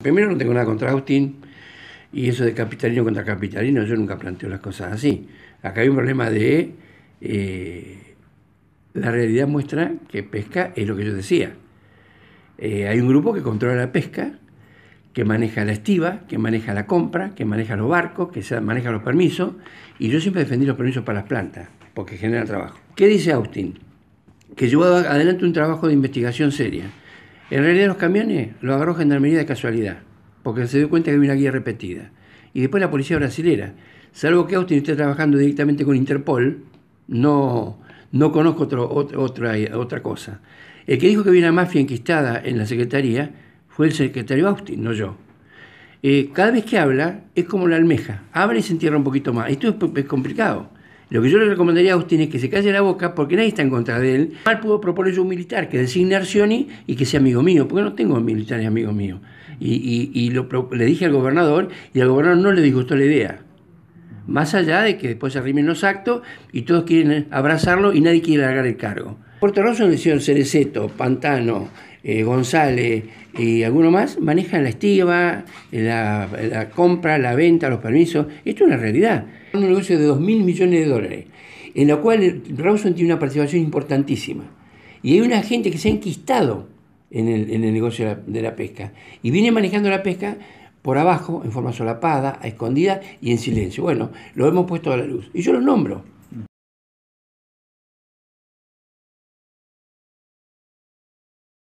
Primero no tengo nada contra Austin y eso de capitalino contra capitalino, yo nunca planteo las cosas así. Acá hay un problema de... Eh, la realidad muestra que pesca es lo que yo decía. Eh, hay un grupo que controla la pesca, que maneja la estiva, que maneja la compra, que maneja los barcos, que maneja los permisos, y yo siempre defendí los permisos para las plantas, porque genera trabajo. ¿Qué dice Austin? Que llevó adelante un trabajo de investigación seria en realidad los camiones los agarró Gendarmería de casualidad, porque se dio cuenta que había una guía repetida. Y después la policía brasilera. Salvo que Austin esté trabajando directamente con Interpol, no, no conozco otro, otra, otra cosa. El que dijo que había una mafia enquistada en la Secretaría fue el secretario Austin, no yo. Eh, cada vez que habla es como la almeja, Abre y se entierra un poquito más. Esto es complicado. Lo que yo le recomendaría a Usted es que se calle la boca porque nadie está en contra de él. Mal pudo proponer yo un militar que designe Arcioni y que sea amigo mío, porque no tengo militares amigos míos. Y, y, le dije al gobernador y al gobernador no le disgustó la idea. Más allá de que después se arrimen los actos y todos quieren abrazarlo y nadie quiere largar el cargo. Puerto Rosso, Cereceto, Pantano, eh, González y alguno más manejan la estiva, la, compra, la venta, los permisos. Esto es una realidad. Un negocio de 2.000 millones de dólares, en lo cual Rawson tiene una participación importantísima. Y hay una gente que se ha enquistado en el, negocio de la, pesca y viene manejando la pesca por abajo, en forma solapada, a escondida y en silencio. Bueno, lo hemos puesto a la luz. Y yo lo nombro.